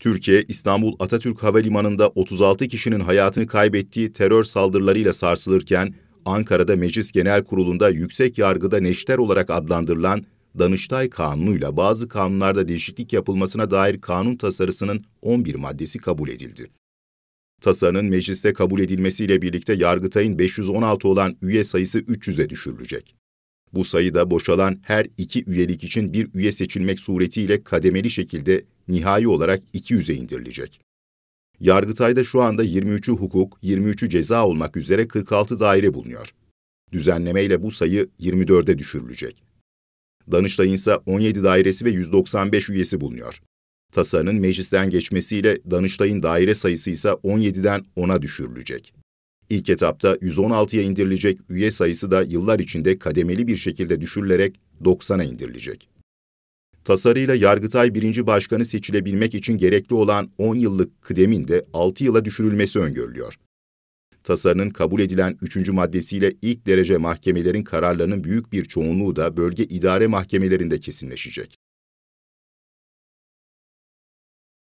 Türkiye, İstanbul Atatürk Havalimanı'nda 36 kişinin hayatını kaybettiği terör saldırılarıyla sarsılırken, Ankara'da Meclis Genel Kurulu'nda yüksek yargıda neşter olarak adlandırılan Danıştay Kanunu'yla bazı kanunlarda değişiklik yapılmasına dair kanun tasarısının 11 maddesi kabul edildi. Tasarının mecliste kabul edilmesiyle birlikte Yargıtay'ın 516 olan üye sayısı 300'e düşürülecek. Bu sayıda boşalan her iki üyelik için bir üye seçilmek suretiyle kademeli şekilde nihai olarak 200'e indirilecek. Yargıtay'da şu anda 23'ü hukuk, 23'ü ceza olmak üzere 46 daire bulunuyor. Düzenlemeyle bu sayı 24'e düşürülecek. Danıştay'ın ise 17 dairesi ve 195 üyesi bulunuyor. Tasarının meclisten geçmesiyle Danıştay'ın daire sayısı ise 17'den 10'a düşürülecek. İlk etapta 116'ya indirilecek üye sayısı da yıllar içinde kademeli bir şekilde düşürülerek 90'a indirilecek tasarıyla Yargıtay 1. Başkanı seçilebilmek için gerekli olan 10 yıllık kıdemin de 6 yıla düşürülmesi öngörülüyor. Tasarının kabul edilen 3. maddesiyle ilk derece mahkemelerin kararlarının büyük bir çoğunluğu da bölge idare mahkemelerinde kesinleşecek.